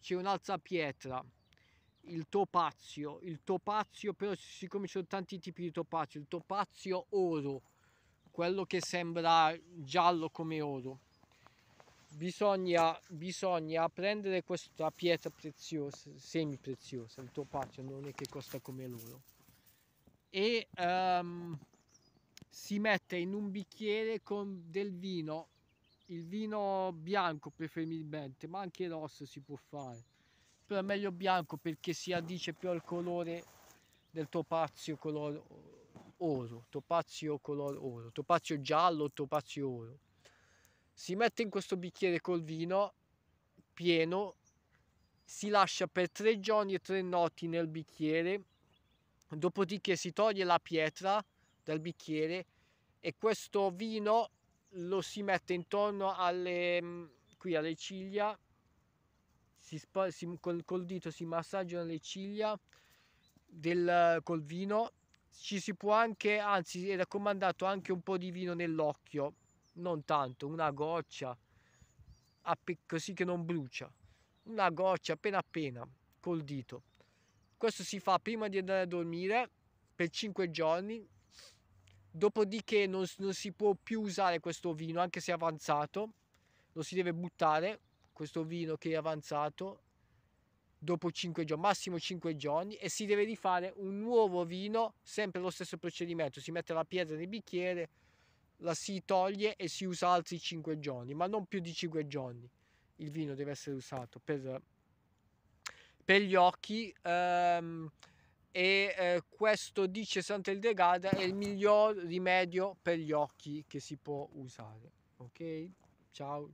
c'è un'altra pietra il topazio il topazio però siccome ci sono tanti tipi di topazio il topazio oro quello che sembra giallo come oro bisogna, bisogna prendere questa pietra preziosa semi preziosa il topazio non è che costa come l'oro e um, si mette in un bicchiere con del vino il vino bianco preferibilmente, ma anche rosso si può fare. Però è meglio bianco perché si addice più al colore del topazio color oro, topazio color oro, topazio giallo, topazio oro. Si mette in questo bicchiere col vino pieno, si lascia per tre giorni e tre notti nel bicchiere, dopodiché si toglie la pietra dal bicchiere e questo vino lo si mette intorno alle, mm, qui alle ciglia, si, si, col, col dito si massaggiano le ciglia del, col vino, ci si può anche, anzi è raccomandato anche un po' di vino nell'occhio, non tanto, una goccia, così che non brucia, una goccia appena appena col dito. Questo si fa prima di andare a dormire per 5 giorni, dopodiché non, non, si può più usare questo vino anche se avanzato lo si deve buttare questo vino che è avanzato dopo 5 giorni massimo 5 giorni e si deve rifare un nuovo vino sempre lo stesso procedimento si mette la pietra nel bicchiere la si toglie e si usa altri 5 giorni ma non più di 5 giorni il vino deve essere usato per, per gli occhi ehm, e eh, questo dice Sant'Eldegada è il miglior rimedio per gli occhi che si può usare ok ciao